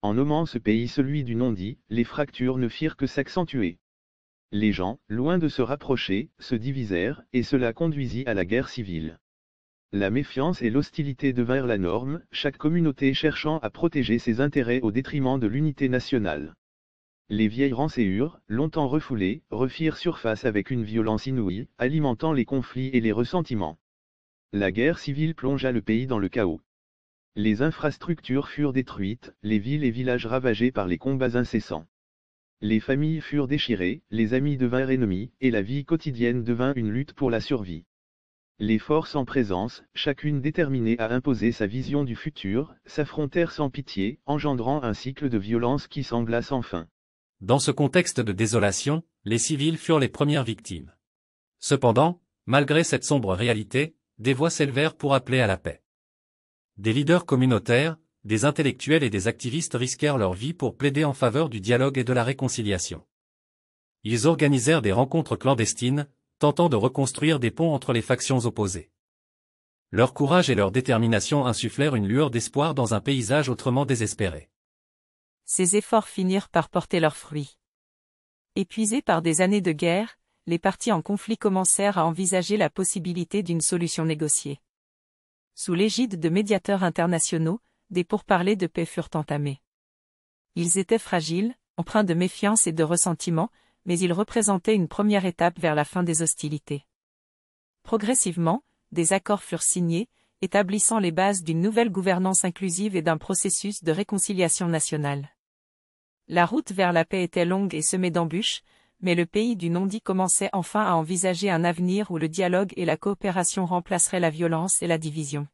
En nommant ce pays celui du non-dit, les fractures ne firent que s'accentuer. Les gens, loin de se rapprocher, se divisèrent, et cela conduisit à la guerre civile. La méfiance et l'hostilité devinrent la norme, chaque communauté cherchant à protéger ses intérêts au détriment de l'unité nationale. Les vieilles rancéures, longtemps refoulées, refirent surface avec une violence inouïe, alimentant les conflits et les ressentiments. La guerre civile plongea le pays dans le chaos. Les infrastructures furent détruites, les villes et villages ravagés par les combats incessants. Les familles furent déchirées, les amis devinrent ennemis, et la vie quotidienne devint une lutte pour la survie. Les forces en présence, chacune déterminée à imposer sa vision du futur, s'affrontèrent sans pitié, engendrant un cycle de violence qui s'englace sans fin. Dans ce contexte de désolation, les civils furent les premières victimes. Cependant, malgré cette sombre réalité, des voix s'élevèrent pour appeler à la paix. Des leaders communautaires, des intellectuels et des activistes risquèrent leur vie pour plaider en faveur du dialogue et de la réconciliation. Ils organisèrent des rencontres clandestines, tentant de reconstruire des ponts entre les factions opposées. Leur courage et leur détermination insufflèrent une lueur d'espoir dans un paysage autrement désespéré. Ces efforts finirent par porter leurs fruits. Épuisés par des années de guerre, les partis en conflit commencèrent à envisager la possibilité d'une solution négociée sous l'égide de médiateurs internationaux, des pourparlers de paix furent entamés. Ils étaient fragiles, empreints de méfiance et de ressentiment, mais ils représentaient une première étape vers la fin des hostilités. Progressivement, des accords furent signés, établissant les bases d'une nouvelle gouvernance inclusive et d'un processus de réconciliation nationale. La route vers la paix était longue et semée d'embûches, mais le pays du non-dit commençait enfin à envisager un avenir où le dialogue et la coopération remplaceraient la violence et la division.